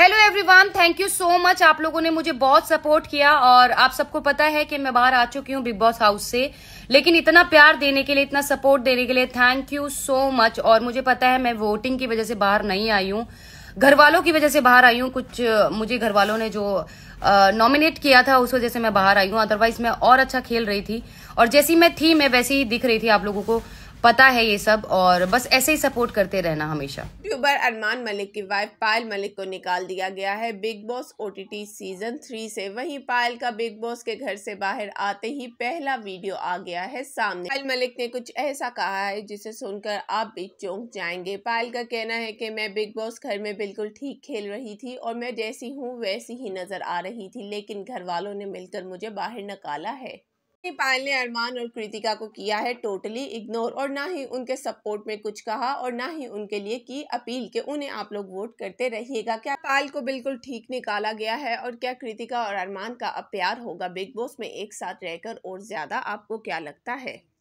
hello everyone thank you so much आप लोगों ने मुझे बहुत सपोर्ट किया और आप सबको पता है कि मैं बाहर आ चुकी हूँ बिग बॉस हाउस से लेकिन इतना प्यार देने के लिए इतना सपोर्ट देने के लिए थैंक यू सो मच और मुझे पता है मैं वोटिंग की वजह से बाहर नहीं आई हूँ घर वालों की वजह से बाहर आई हूँ कुछ मुझे घर वालों ने जो नॉमिनेट किया था उस वजह से मैं बाहर आई हूँ अदरवाइज मैं और अच्छा खेल रही थी और जैसी मैं थी मैं वैसी ही दिख रही थी आप लोगों को पता है ये सब और बस ऐसे ही सपोर्ट करते रहना हमेशा यूट्यूबर अरमान मलिक की वाइफ पायल मलिक को निकाल दिया गया है बिग बॉस ओ सीजन थ्री से वहीं पायल का बिग बॉस के घर से बाहर आते ही पहला वीडियो आ गया है सामने पायल मलिक ने कुछ ऐसा कहा है जिसे सुनकर आप भी चौंक जाएंगे पायल का कहना है की मैं बिग बॉस घर में बिल्कुल ठीक खेल रही थी और मैं जैसी हूँ वैसी ही नजर आ रही थी लेकिन घर वालों ने मिलकर मुझे बाहर निकाला है ही पायल ने अरमान और कृतिका को किया है टोटली इग्नोर और ना ही उनके सपोर्ट में कुछ कहा और ना ही उनके लिए की अपील के उन्हें आप लोग वोट करते रहिएगा क्या पायल को बिल्कुल ठीक निकाला गया है और क्या कृतिका और अरमान का अब प्यार होगा बिग बॉस में एक साथ रहकर और ज्यादा आपको क्या लगता है